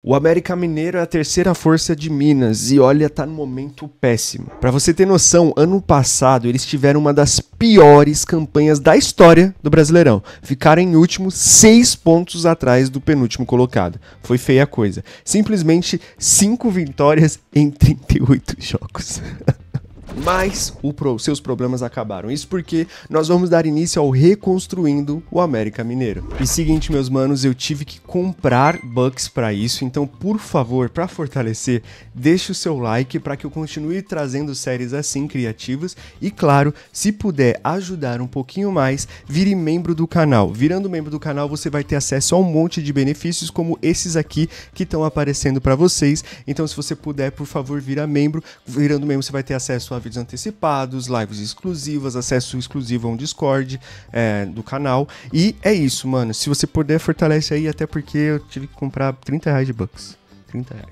O América Mineiro é a terceira força de Minas e olha, tá no momento péssimo. Para você ter noção, ano passado eles tiveram uma das piores campanhas da história do Brasileirão. Ficaram em último, seis pontos atrás do penúltimo colocado. Foi feia a coisa. Simplesmente cinco vitórias em 38 jogos. mas pro, seus problemas acabaram. Isso porque nós vamos dar início ao reconstruindo o América Mineiro. E seguinte, meus manos, eu tive que comprar bucks para isso, então por favor, para fortalecer, deixe o seu like para que eu continue trazendo séries assim criativas e claro, se puder ajudar um pouquinho mais, vire membro do canal. Virando membro do canal, você vai ter acesso a um monte de benefícios como esses aqui que estão aparecendo para vocês. Então se você puder, por favor, vira membro. Virando membro, você vai ter acesso a vídeos antecipados, lives exclusivas, acesso exclusivo a um Discord é, do canal. E é isso, mano. Se você puder, fortalece aí, até porque eu tive que comprar 30 reais de bucks. 30 reais.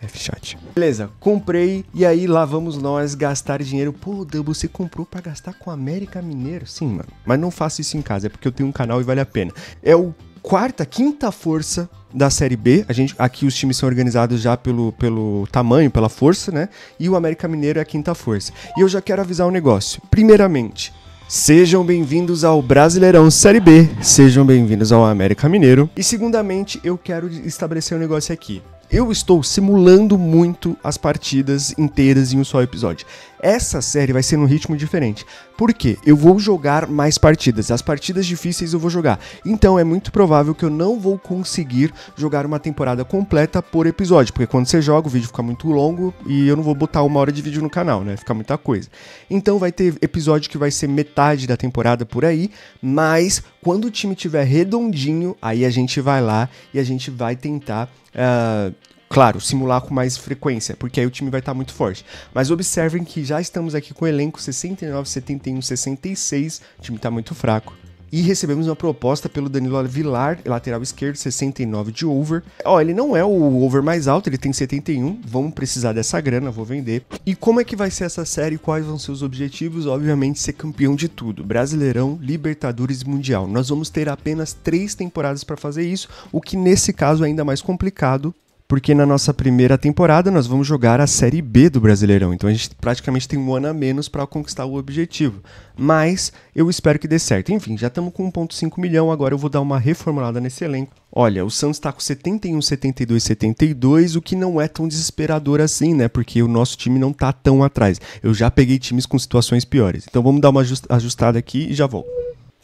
F-Chat. Beleza, comprei e aí lá vamos nós gastar dinheiro. Pô, Dan, você comprou para gastar com América Mineiro? Sim, mano. Mas não faça isso em casa, é porque eu tenho um canal e vale a pena. É o quarta, quinta força da Série B. A gente, aqui os times são organizados já pelo, pelo tamanho, pela força, né? E o América Mineiro é a quinta força. E eu já quero avisar um negócio. Primeiramente, Sejam bem-vindos ao Brasileirão Série B, sejam bem-vindos ao América Mineiro. E segundamente, eu quero estabelecer um negócio aqui. Eu estou simulando muito as partidas inteiras em um só episódio. Essa série vai ser num ritmo diferente. Por quê? Eu vou jogar mais partidas. As partidas difíceis eu vou jogar. Então é muito provável que eu não vou conseguir jogar uma temporada completa por episódio. Porque quando você joga, o vídeo fica muito longo e eu não vou botar uma hora de vídeo no canal, né? Fica muita coisa. Então vai ter episódio que vai ser metade da temporada por aí, mas quando o time tiver redondinho, aí a gente vai lá e a gente vai tentar. Uh, Claro, simular com mais frequência, porque aí o time vai estar tá muito forte. Mas observem que já estamos aqui com o elenco 69, 71, 66. O time está muito fraco e recebemos uma proposta pelo Danilo Vilar, lateral esquerdo, 69 de over. Ó, ele não é o over mais alto, ele tem 71, vamos precisar dessa grana, vou vender. E como é que vai ser essa série? Quais vão ser os objetivos? Obviamente ser campeão de tudo, Brasileirão, Libertadores e Mundial. Nós vamos ter apenas três temporadas para fazer isso, o que nesse caso é ainda mais complicado, porque na nossa primeira temporada nós vamos jogar a Série B do Brasileirão. Então a gente praticamente tem um ano a menos para conquistar o objetivo. Mas eu espero que dê certo. Enfim, já estamos com 1,5 milhão, agora eu vou dar uma reformulada nesse elenco. Olha, o Santos está com 71, 72, 72, o que não é tão desesperador assim, né? Porque o nosso time não tá tão atrás. Eu já peguei times com situações piores. Então vamos dar uma ajustada aqui e já volto.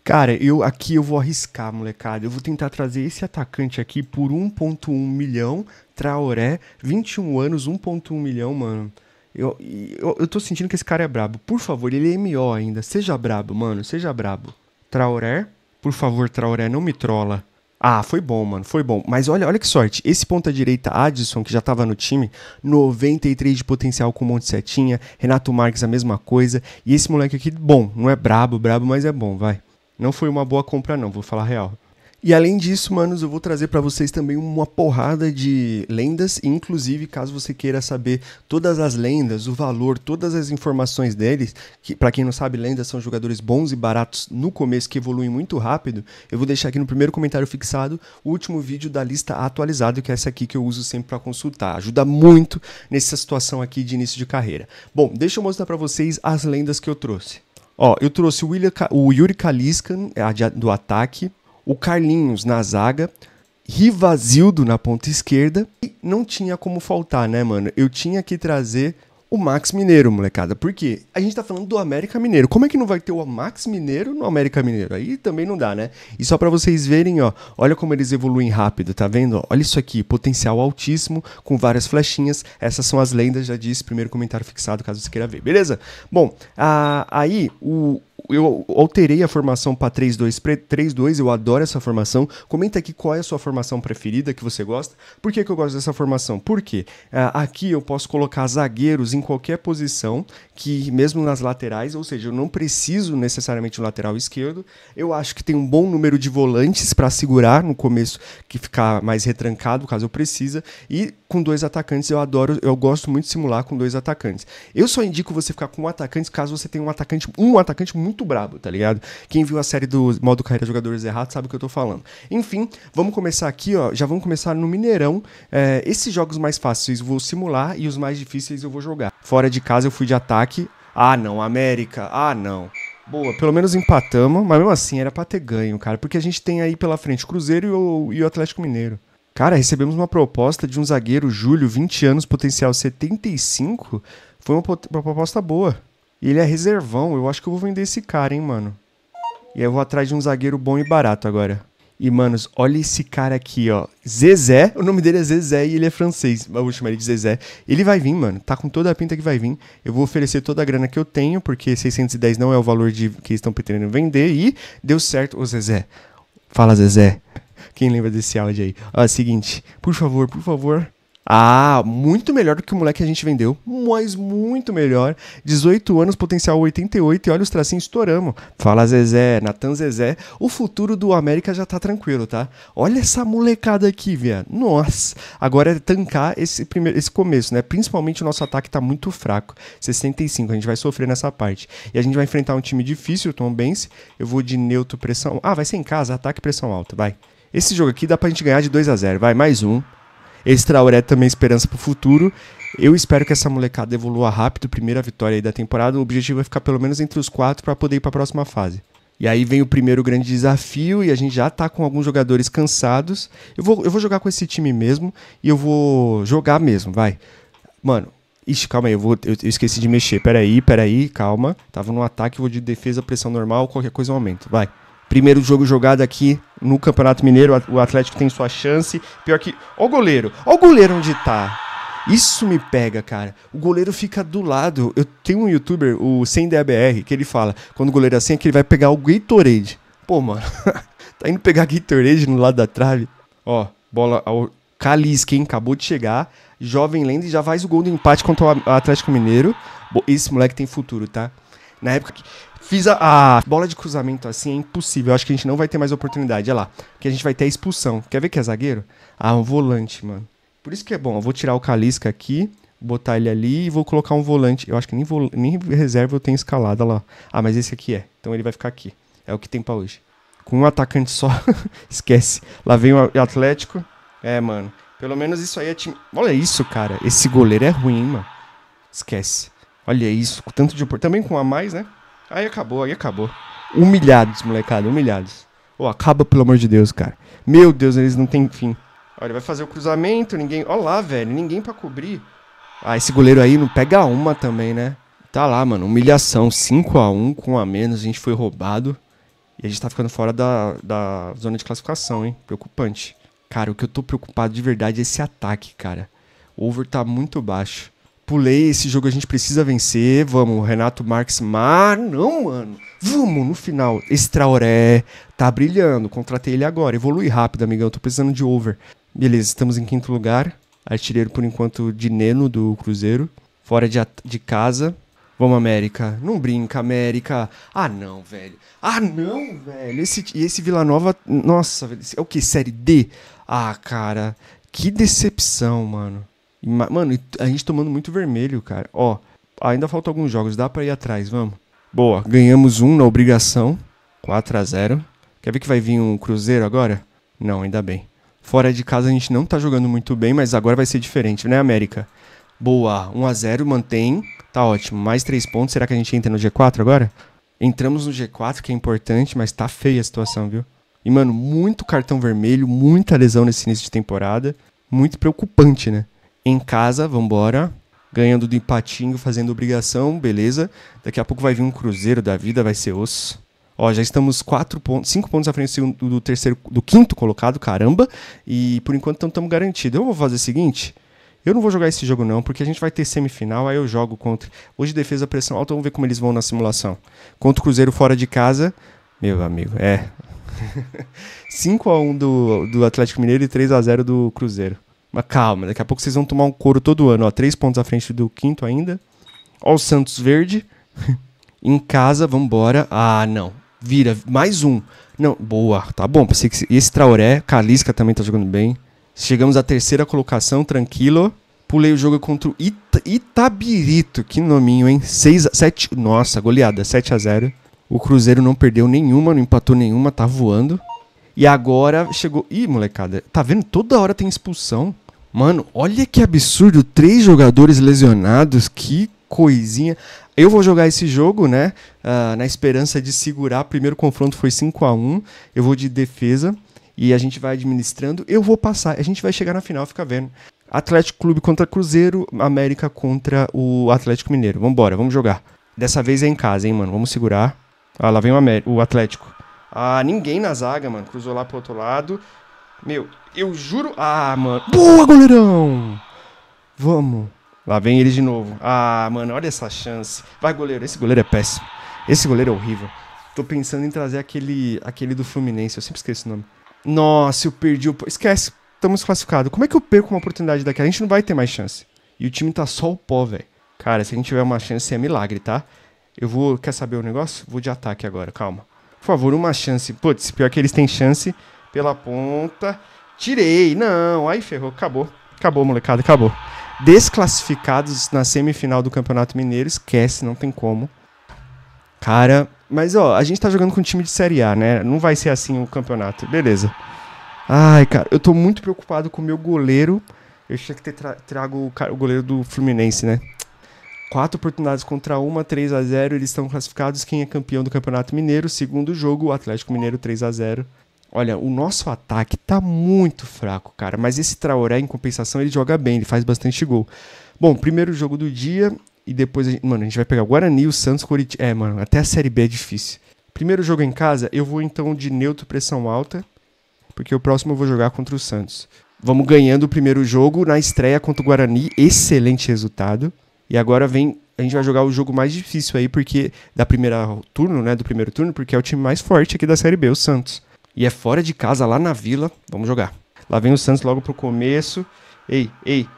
Cara, eu aqui eu vou arriscar, molecada. Eu vou tentar trazer esse atacante aqui por 1.1 milhão, Traoré, 21 anos, 1.1 milhão, mano. Eu, eu, eu tô sentindo que esse cara é brabo. Por favor, ele é MO ainda. Seja brabo, mano, seja brabo. Traoré, por favor, Traoré, não me trola. Ah, foi bom, mano, foi bom. Mas olha, olha que sorte. Esse ponta-direita, Adson, que já tava no time, 93 de potencial com um monte de setinha. Renato Marques, a mesma coisa. E esse moleque aqui, bom, não é brabo, brabo, mas é bom, vai. Não foi uma boa compra, não, vou falar real. E além disso, manos, eu vou trazer para vocês também uma porrada de lendas, inclusive, caso você queira saber todas as lendas, o valor, todas as informações deles, que para quem não sabe, lendas são jogadores bons e baratos no começo que evoluem muito rápido. Eu vou deixar aqui no primeiro comentário fixado o último vídeo da lista atualizada, que é essa aqui que eu uso sempre para consultar. Ajuda muito nessa situação aqui de início de carreira. Bom, deixa eu mostrar para vocês as lendas que eu trouxe. Ó, eu trouxe o, William, o Yuri Kaliskan é, do ataque, o Carlinhos na zaga, Rivazildo na ponta esquerda. E não tinha como faltar, né, mano? Eu tinha que trazer o Max Mineiro, molecada. Por quê? A gente tá falando do América Mineiro. Como é que não vai ter o Max Mineiro no América Mineiro? Aí também não dá, né? E só para vocês verem, ó, olha como eles evoluem rápido, tá vendo? Olha isso aqui, potencial altíssimo, com várias flechinhas. Essas são as lendas, já disse, primeiro comentário fixado, caso você queira ver, beleza? Bom, a, aí o, eu alterei a formação para 3-2, eu adoro essa formação. Comenta aqui qual é a sua formação preferida, que você gosta. Por que, que eu gosto dessa formação? Porque uh, ah, aqui eu posso colocar zagueiros em qualquer posição, que mesmo nas laterais, ou seja, eu não preciso necessariamente um lateral esquerdo. Eu acho que tem um bom número de volantes para segurar no começo, que ficar mais retrancado caso eu precise. E com dois atacantes. Eu adoro, eu gosto muito de simular com dois atacantes. Eu só indico você ficar com um atacante caso você tenha um atacante, um atacante muito brabo, tá ligado? Quem viu a série do modo carreira jogadores errados sabe o que eu tô falando. Enfim, vamos começar aqui, ó. Já vamos começar no Mineirão. É, esses jogos mais fáceis eu vou simular e os mais difíceis eu vou jogar. Fora de casa eu fui de ataque. Ah, não, América. Ah, não. Boa, pelo menos empatamos, mas mesmo assim era pra ter ganho, cara, porque a gente tem aí pela frente Cruzeiro e o, e o Atlético Mineiro. Cara, recebemos uma proposta de um zagueiro, Júlio, 20 anos, potencial 75. Foi uma, proposta boa. E ele é reservão. Eu acho que eu vou vender esse cara, hein, mano. E aí eu vou atrás de um zagueiro bom e barato agora. E, manos, olha esse cara aqui, ó. Zezé, o nome dele é Zezé e ele é francês. Eu vou chamar ele de Zezé. Ele vai vir, mano. Tá com toda a pinta que vai vir. Eu vou oferecer toda a grana que eu tenho, porque 610 não é o valor de que eles estão pretendendo vender. E deu certo. Ô, Zezé. Fala, Zezé. Quem lembra desse áudio aí? Ó, é seguinte, por favor, por favor. Ah, muito melhor do que o moleque que a gente vendeu. Mas muito melhor. 18 anos, potencial 88 e olha os tracinhos estouramos. Fala Zezé, Natan Zezé. O futuro do América já tá tranquilo, tá? Olha essa molecada aqui, velho. Nossa. Agora é tancar esse, primeiro, esse começo, né? Principalmente o nosso ataque tá muito fraco. 65, a gente vai sofrer nessa parte. E a gente vai enfrentar um time difícil, Tom Benz. Eu vou de neutro, pressão. Ah, vai ser em casa, ataque pressão alta, vai. Esse jogo aqui dá pra gente ganhar de 2 a 0 Vai, mais um. Esse Traoré também esperança pro futuro. Eu espero que essa molecada evolua rápido, primeira vitória aí da temporada. O objetivo é ficar pelo menos entre os quatro para poder ir para a próxima fase. E aí vem o primeiro grande desafio e a gente já tá com alguns jogadores cansados. Eu vou, eu vou jogar com esse time mesmo e eu vou jogar mesmo, vai. Mano, ixi, calma aí, eu, vou, eu, eu esqueci de mexer. Peraí, peraí, calma. Tava no ataque, vou de defesa, pressão normal, qualquer coisa eu aumento, vai. Primeiro jogo jogado aqui no Campeonato Mineiro, o Atlético tem sua chance. Pior que. Ó o goleiro! Ó o goleiro onde tá! Isso me pega, cara. O goleiro fica do lado. Eu tenho um youtuber, o sem DBR, que ele fala: quando o goleiro é assim, é que ele vai pegar o Gatorade. Pô, mano, tá indo pegar Gatorade no lado da trave. Ó, bola ao Calis, quem acabou de chegar. Jovem Lenda e já faz o gol do empate contra o Atlético Mineiro. Esse moleque tem futuro, tá? Na época que Fiz a, a, bola de cruzamento assim, é impossível. Eu acho que a gente não vai ter mais oportunidade. Olha lá. Que a gente vai ter a expulsão. Quer ver que é zagueiro? Ah, um volante, mano. Por isso que é bom. Eu vou tirar o Calisca aqui, botar ele ali e vou colocar um volante. Eu acho que nem, vo, nem reserva eu tenho escalada lá. Ah, mas esse aqui é. Então ele vai ficar aqui. É o que tem pra hoje. Com um atacante só, esquece. Lá vem o Atlético. É, mano. Pelo menos isso aí é time. Olha isso, cara. Esse goleiro é ruim, hein, mano. Esquece. Olha isso. tanto de. Também com a mais, né? Aí acabou, aí acabou. Humilhados, molecada, humilhados. oh, acaba pelo amor de Deus, cara. Meu Deus, eles não têm fim. Olha, vai fazer o cruzamento, ninguém. Olha lá, velho, ninguém para cobrir. Ah, esse goleiro aí não pega uma também, né? Tá lá, mano, humilhação. 5 a 1 com a menos, a gente foi roubado. E a gente tá ficando fora da, da zona de classificação, hein? Preocupante. Cara, o que eu tô preocupado de verdade é esse ataque, cara. O over tá muito baixo pulei esse jogo, a gente precisa vencer. Vamos, Renato Marques Mar. Não, mano. Vamos, no final. Esse Traoré tá brilhando. Contratei ele agora. Evolui rápido, amigão. Tô precisando de over. Beleza, estamos em quinto lugar. Artilheiro, por enquanto, de Neno, do Cruzeiro. Fora de, de casa. Vamos, América. Não brinca, América. Ah, não, velho. Ah, não, velho. Esse, esse Vila Nova. Nossa, velho. É o que? Série D? Ah, cara. Que decepção, mano. Mano, a gente tomando muito vermelho, cara. Ó, ainda faltam alguns jogos, dá pra ir atrás, vamos. Boa, ganhamos um na obrigação. 4 a 0 Quer ver que vai vir um Cruzeiro agora? Não, ainda bem. Fora de casa a gente não tá jogando muito bem, mas agora vai ser diferente, né, América? Boa, 1 a 0 mantém. Tá ótimo. Mais 3 pontos. Será que a gente entra no G4 agora? Entramos no G4, que é importante, mas tá feia a situação, viu? E, mano, muito cartão vermelho, muita lesão nesse início de temporada. Muito preocupante, né? em casa, vambora. Ganhando do empatinho, fazendo obrigação, beleza. Daqui a pouco vai vir um Cruzeiro da vida, vai ser osso. Ó, já estamos quatro pontos, cinco pontos à frente do, terceiro, do quinto colocado, caramba. E por enquanto não estamos garantidos. Eu vou fazer o seguinte. Eu não vou jogar esse jogo não, porque a gente vai ter semifinal, aí eu jogo contra. Hoje defesa pressão alta, vamos ver como eles vão na simulação. Contra o Cruzeiro fora de casa, meu amigo, é. 5 a 1 do, do Atlético Mineiro e 3 a 0 do Cruzeiro. Mas calma, daqui a pouco vocês vão tomar um couro todo ano. Ó, três pontos à frente do quinto ainda. Ó o Santos verde. em casa, vambora. Ah, não. Vira, mais um. Não, boa, tá bom. Pensei que esse Traoré, Calisca também tá jogando bem. Chegamos à terceira colocação, tranquilo. Pulei o jogo contra o Itabirito, que nominho, hein? 6 a 7, nossa, goleada, 7 a 0. O Cruzeiro não perdeu nenhuma, não empatou nenhuma, tá voando. E agora chegou, ih, molecada, tá vendo? Toda hora tem expulsão. Mano, olha que absurdo, três jogadores lesionados, que coisinha. Eu vou jogar esse jogo, né? Uh, na esperança de segurar. O primeiro confronto foi 5 a 1 Eu vou de defesa e a gente vai administrando. Eu vou passar, a gente vai chegar na final, fica vendo. Atlético Clube contra Cruzeiro, América contra o Atlético Mineiro. Vambora, vamos jogar. Dessa vez é em casa, hein, mano? Vamos segurar. Ah, lá vem o, o Atlético. Ah, ninguém na zaga, mano. Cruzou lá pro outro lado. Meu, eu juro. Ah, mano. Boa, goleirão! Vamos. Lá vem ele de novo. Ah, mano, olha essa chance. Vai, goleiro. Esse goleiro é péssimo. Esse goleiro é horrível. Tô pensando em trazer aquele, aquele do Fluminense. Eu sempre esqueço o nome. Nossa, eu perdi o. Esquece. Estamos classificados. Como é que eu perco uma oportunidade daquela? A gente não vai ter mais chance. E o time tá só o pó, velho. Cara, se a gente tiver uma chance é milagre, tá? Eu vou. Quer saber o um negócio? Vou de ataque agora, calma. Por favor, uma chance. Putz, pior que eles têm chance pela ponta. Tirei. Não, aí ferrou. Acabou. Acabou, molecada, acabou. Desclassificados na semifinal do Campeonato Mineiro, esquece, não tem como. Cara, mas ó, a gente tá jogando com um time de Série A, né? Não vai ser assim o campeonato, beleza. Ai, cara, eu tô muito preocupado com o meu goleiro. Eu tinha que ter tra trago o, o goleiro do Fluminense, né? Quatro oportunidades contra uma, 3 a 0 Eles estão classificados. Quem é campeão do Campeonato Mineiro? Segundo jogo, o Atlético Mineiro 3 a 0 Olha, o nosso ataque tá muito fraco, cara. Mas esse Traoré, em compensação, ele joga bem, ele faz bastante gol. Bom, primeiro jogo do dia e depois, a gente, mano, a gente vai pegar o Guarani, o Santos, Coritiba. É, mano, até a Série B é difícil. Primeiro jogo em casa, eu vou então de neutro pressão alta, porque o próximo eu vou jogar contra o Santos. Vamos ganhando o primeiro jogo na estreia contra o Guarani, excelente resultado. E agora vem, a gente vai jogar o jogo mais difícil aí, porque da primeira turno, né, do primeiro turno, porque é o time mais forte aqui da Série B, o Santos. E é fora de casa, lá na vila. Vamos jogar. Lá vem o Santos logo pro começo. Ei, ei.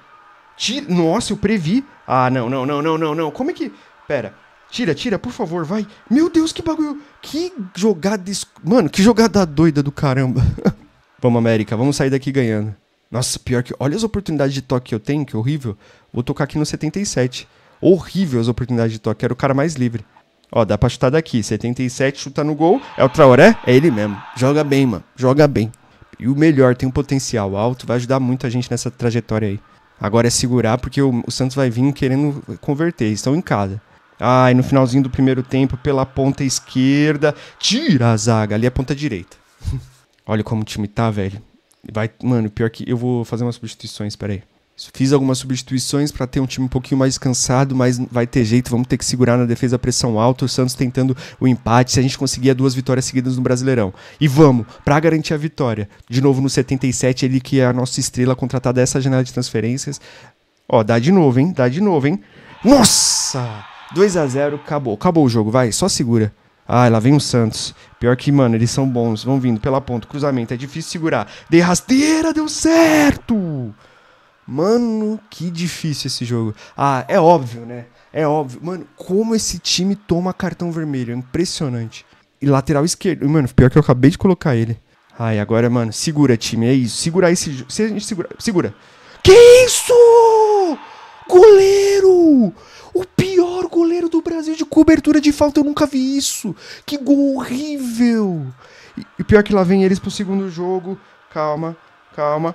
Tira. Nossa, eu previ. Ah, não, não, não, não, não, não. Como é que. Pera. Tira, tira, por favor, vai. Meu Deus, que bagulho. Que jogada. Es... Mano, que jogada doida do caramba. vamos, América, vamos sair daqui ganhando. Nossa, pior que. Olha as oportunidades de toque que eu tenho, que horrível. Vou tocar aqui no 77. Horrível as oportunidades de toque. Era o cara mais livre. Ó, dá pra chutar daqui. 77, chuta no gol. É o Traoré? É ele mesmo. Joga bem, mano. Joga bem. E o melhor, tem um potencial alto, vai ajudar muito a gente nessa trajetória aí. Agora é segurar, porque o, o Santos vai vir querendo converter. Estão em casa. Ai, ah, no finalzinho do primeiro tempo, pela ponta esquerda. Tira a zaga. Ali é a ponta direita. Olha como o time tá, velho. Vai, mano, pior que. Eu vou fazer umas substituições, peraí. Fiz algumas substituições para ter um time um pouquinho mais descansado, mas vai ter jeito, vamos ter que segurar na defesa a pressão alta. O Santos tentando o empate, se a gente conseguia duas vitórias seguidas no Brasileirão. E vamos, para garantir a vitória. De novo no 77, ele que é a nossa estrela contratada essa janela de transferências. Ó, dá de novo, hein? Dá de novo, hein? Nossa! 2 a 0 acabou. Acabou o jogo, vai, só segura. Ah, lá vem o Santos. Pior que, mano, eles são bons. Vão vindo pela ponta, cruzamento, é difícil segurar. Dei rasteira, deu certo! Mano, que difícil esse jogo. Ah, é óbvio, né? É óbvio. Mano, como esse time toma cartão vermelho. É impressionante. E lateral esquerdo. Mano, pior que eu acabei de colocar ele. Ai, agora, mano, segura, time. É isso. Segura esse jogo. Se a gente segura. Segura. Que isso? Goleiro! O pior goleiro do Brasil de cobertura de falta. Eu nunca vi isso. Que gol horrível. E, e pior que lá vem eles pro segundo jogo. Calma, calma.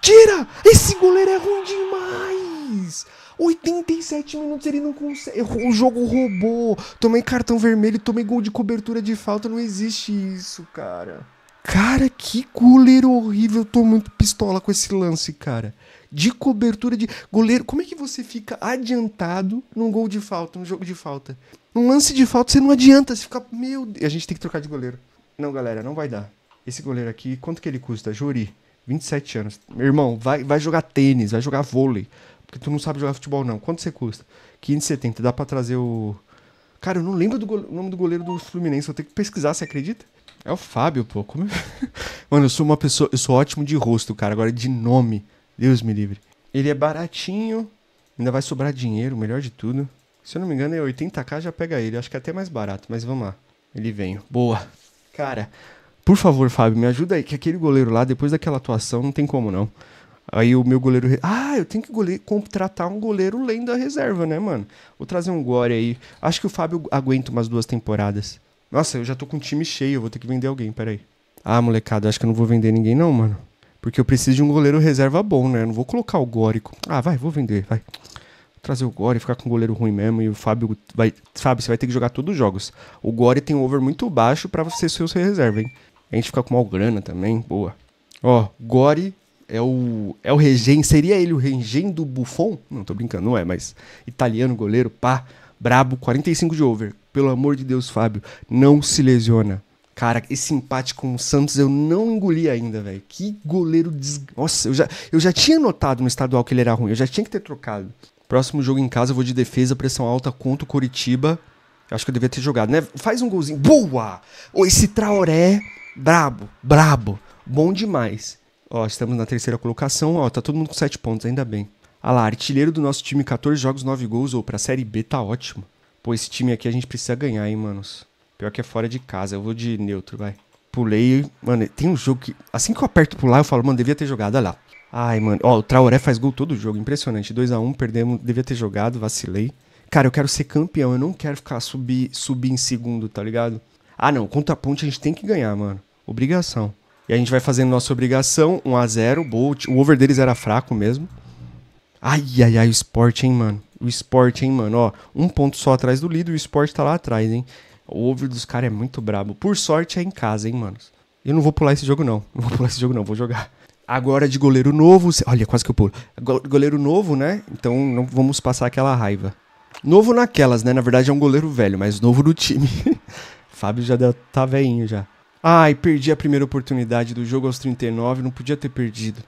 Tira! Esse goleiro é ruim demais! 87 minutos ele não consegue. O jogo roubou. Tomei cartão vermelho, tomei gol de cobertura de falta. Não existe isso, cara. Cara, que goleiro horrível. Eu tô muito pistola com esse lance, cara. De cobertura de. Goleiro, como é que você fica adiantado num gol de falta, num jogo de falta? Num lance de falta você não adianta. Você fica. Meu Deus. A gente tem que trocar de goleiro. Não, galera, não vai dar. Esse goleiro aqui, quanto que ele custa? Juri. 27 anos. Meu irmão, vai, vai jogar tênis, vai jogar vôlei. Porque tu não sabe jogar futebol, não. Quanto você custa? 570. Dá pra trazer o. Cara, eu não lembro do nome do goleiro do Fluminense. Eu tenho que pesquisar, você acredita? É o Fábio, pô. Como... É? Mano, eu sou uma pessoa. Eu sou ótimo de rosto, cara. Agora, de nome. Deus me livre. Ele é baratinho. Ainda vai sobrar dinheiro, melhor de tudo. Se eu não me engano, é 80k, já pega ele. Acho que é até mais barato, mas vamos lá. Ele vem. Boa. Cara, por favor, Fábio, me ajuda aí, que aquele goleiro lá, depois daquela atuação, não tem como não. Aí o meu goleiro. Ah, eu tenho que goleiro, contratar um goleiro lendo a reserva, né, mano? Vou trazer um Gore aí. Acho que o Fábio aguenta umas duas temporadas. Nossa, eu já tô com um time cheio, vou ter que vender alguém, peraí. Ah, molecada, acho que eu não vou vender ninguém, não, mano. Porque eu preciso de um goleiro reserva bom, né? Eu não vou colocar o Gore. Ah, vai, vou vender, vai. Vou trazer o Gore, ficar com um goleiro ruim mesmo. E o Fábio vai. Fábio, você vai ter que jogar todos os jogos. O Gore tem um over muito baixo para você ser o seu reserva, hein? A gente fica com mal grana também, boa. Ó, Gore é o é o Regen, seria ele o Regen do Buffon? Não, tô brincando, não é, mas italiano goleiro, pá, brabo, 45 de over. Pelo amor de Deus, Fábio, não se lesiona. Cara, esse empate com o Santos eu não engoli ainda, velho. Que goleiro des... Nossa, eu já, eu já tinha notado no estadual que ele era ruim, eu já tinha que ter trocado. Próximo jogo em casa eu vou de defesa, pressão alta contra o Coritiba. Acho que eu devia ter jogado, né? Faz um golzinho. Boa! Esse Traoré brabo, brabo, bom demais. Ó, estamos na terceira colocação, ó, tá todo mundo com 7 pontos, ainda bem. Ah lá, artilheiro do nosso time, 14 jogos, 9 gols, ou pra Série B tá ótimo. Pô, esse time aqui a gente precisa ganhar, hein, manos. Pior que é fora de casa, eu vou de neutro, vai. Pulei, mano, tem um jogo que, assim que eu aperto pular, eu falo, mano, devia ter jogado, olha lá. Ai, mano, ó, o Traoré faz gol todo jogo, impressionante. 2 a 1 um, perdemos, devia ter jogado, vacilei. Cara, eu quero ser campeão, eu não quero ficar subir, subir em segundo, tá ligado? Ah, não, contra a ponte a gente tem que ganhar, mano obrigação. E a gente vai fazendo nossa obrigação, 1 a 0 Bolt. O over deles era fraco mesmo. Ai, ai, ai, o esporte, hein, mano. O esporte, hein, mano. Ó, um ponto só atrás do líder, o esporte tá lá atrás, hein. O over dos caras é muito brabo. Por sorte é em casa, hein, manos. Eu não vou pular esse jogo, não. Não vou pular esse jogo, não. Vou jogar. Agora de goleiro novo. Olha, quase que eu pulo. Goleiro novo, né? Então não vamos passar aquela raiva. Novo naquelas, né? Na verdade é um goleiro velho, mas novo do time. Fábio já deu, tá veinho já. Ai, perdi a primeira oportunidade do jogo aos 39, não podia ter perdido.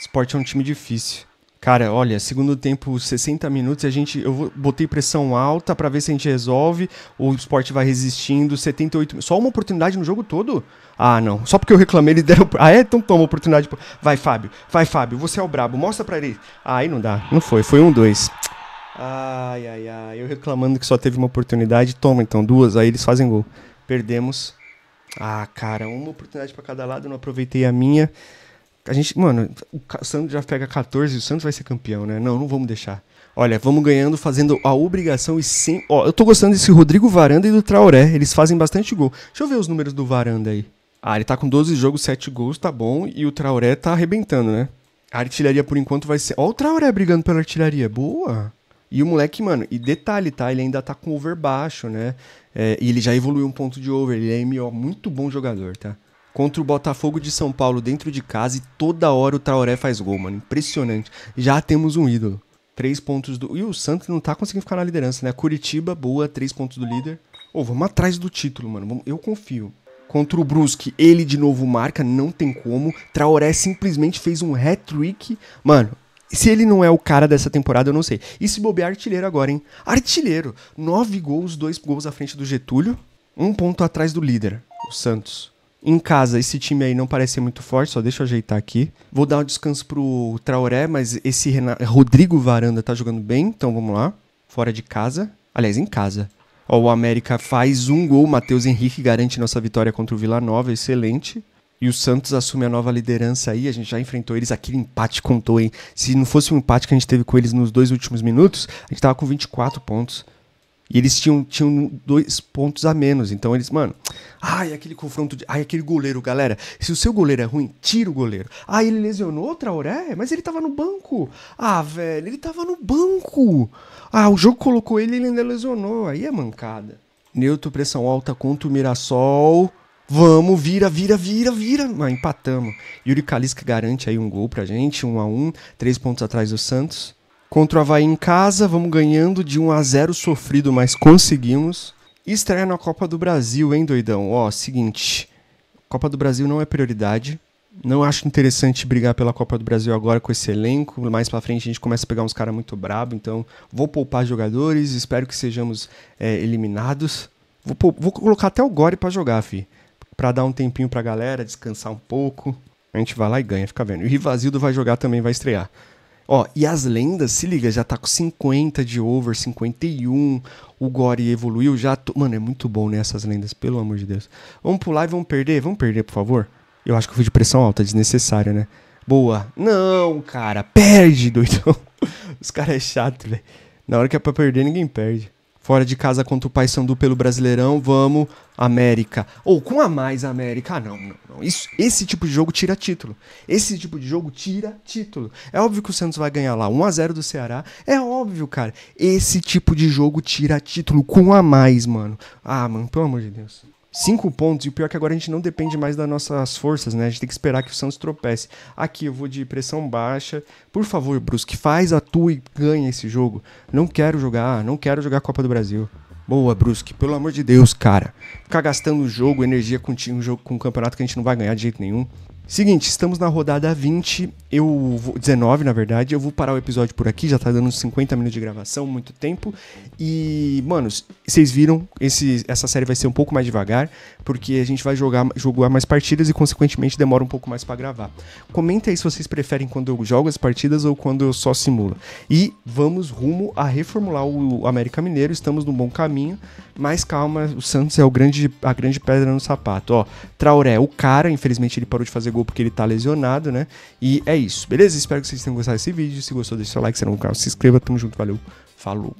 Sport é um time difícil. Cara, olha, segundo tempo, 60 minutos, a gente eu botei pressão alta para ver se a gente resolve, o Sport vai resistindo, 78, só uma oportunidade no jogo todo? Ah, não. Só porque eu reclamei eles deram. Ah, é, então toma oportunidade. Vai, Fábio. Vai, Fábio, você é o brabo. Mostra para ele. Ah, aí não dá. Não foi, foi um dois. Ai, ai, ai. Eu reclamando que só teve uma oportunidade. Toma então duas, aí eles fazem gol. Perdemos ah, cara, uma oportunidade para cada lado, eu não aproveitei a minha. A gente, mano, o Santos já pega 14 e o Santos vai ser campeão, né? Não, não vamos deixar. Olha, vamos ganhando, fazendo a obrigação e sem. Ó, eu tô gostando desse Rodrigo Varanda e do Traoré. Eles fazem bastante gol. Deixa eu ver os números do Varanda aí. Ah, ele tá com 12 jogos, 7 gols, tá bom. E o Traoré tá arrebentando, né? A artilharia por enquanto vai ser. Ó, o Traoré brigando pela artilharia. Boa! E o moleque, mano, e detalhe, tá? Ele ainda tá com over baixo, né? É, e ele já evoluiu um ponto de over, ele é MO, muito bom jogador, tá? Contra o Botafogo de São Paulo dentro de casa e toda hora o Traoré faz gol, mano. Impressionante. Já temos um ídolo. Três pontos do. E o Santos não tá conseguindo ficar na liderança, né? Curitiba, boa, três pontos do líder. Ô, oh, vamos atrás do título, mano. Eu confio. Contra o Brusque, ele de novo marca, não tem como. Traoré simplesmente fez um hat-trick. Mano, se ele não é o cara dessa temporada, eu não sei. E se bobear artilheiro agora, hein? Artilheiro. Nove gols, dois gols à frente do Getúlio. Um ponto atrás do líder, o Santos. Em casa, esse time aí não parece muito forte, só deixa eu ajeitar aqui. Vou dar um descanso pro Traoré, mas esse Renan... Rodrigo Varanda tá jogando bem, então vamos lá. Fora de casa. Aliás, em casa. Ó, o América faz um gol, Matheus Henrique garante nossa vitória contra o Vila Nova, excelente. E o Santos assume a nova liderança aí. A gente já enfrentou eles. Aquele empate contou, hein? Se não fosse o um empate que a gente teve com eles nos dois últimos minutos, a gente tava com 24 pontos. E eles tinham, tinham dois pontos a menos. Então eles, mano, ai, aquele confronto de. Ai, aquele goleiro, galera. Se o seu goleiro é ruim, tira o goleiro. Ah, ele lesionou outra oré, mas ele tava no banco. Ah, velho, ele tava no banco. Ah, o jogo colocou ele e ele ainda lesionou. Aí é mancada. Neutro, pressão alta contra o Mirassol. Vamos, vira, vira, vira, vira. Ah, empatamos. Yuri Kalisca garante aí um gol pra gente, 1 um a 1 um, três pontos atrás do Santos. Contra o Havaí em casa, vamos ganhando de 1 um a 0 sofrido, mas conseguimos. Estreia na Copa do Brasil, hein, doidão? Ó, seguinte, Copa do Brasil não é prioridade. Não acho interessante brigar pela Copa do Brasil agora com esse elenco. Mais pra frente a gente começa a pegar uns caras muito brabo, então vou poupar jogadores, espero que sejamos é, eliminados. Vou, vou, colocar até o Gore para jogar, fi para dar um tempinho pra galera, descansar um pouco. A gente vai lá e ganha, fica vendo. E o Rivasildo vai jogar também, vai estrear. Ó, e as lendas, se liga, já tá com 50 de over, 51. O Gore evoluiu já. Tô... Mano, é muito bom, né? Essas lendas, pelo amor de Deus. Vamos pular e vamos perder? Vamos perder, por favor? Eu acho que eu fui de pressão alta, é desnecessária, né? Boa. Não, cara, perde, doidão. Os caras é chato, velho. Na hora que é pra perder, ninguém perde fora de casa contra o Paysandu pelo Brasileirão, vamos América. Ou com a mais América. Ah, não, não, não. Isso, esse tipo de jogo tira título. Esse tipo de jogo tira título. É óbvio que o Santos vai ganhar lá 1 a 0 do Ceará. É óbvio, cara. Esse tipo de jogo tira título com a mais, mano. Ah, mano, pelo amor de Deus cinco pontos, e o pior é que agora a gente não depende mais das nossas forças, né? A gente tem que esperar que o Santos tropece. Aqui eu vou de pressão baixa. Por favor, Brusque, faz a tua e ganha esse jogo. Não quero jogar, não quero jogar Copa do Brasil. Boa, Brusque, pelo amor de Deus, cara. Ficar gastando jogo, energia com um jogo com um campeonato que a gente não vai ganhar de jeito nenhum. Seguinte, estamos na rodada 20, eu vou, 19 na verdade, eu vou parar o episódio por aqui, já tá dando uns 50 minutos de gravação, muito tempo. E, mano, vocês viram, esse, essa série vai ser um pouco mais devagar, porque a gente vai jogar, jogar mais partidas e consequentemente demora um pouco mais para gravar. Comenta aí se vocês preferem quando eu jogo as partidas ou quando eu só simulo. E vamos rumo a reformular o América Mineiro, estamos num bom caminho, mas calma, o Santos é o grande, a grande pedra no sapato, ó. Traoré, o cara, infelizmente ele parou de fazer gol porque ele tá lesionado, né? E é isso, beleza? Espero que vocês tenham gostado desse vídeo. Se gostou, deixa seu like, se não, se inscreva. Tamo junto, valeu, falou.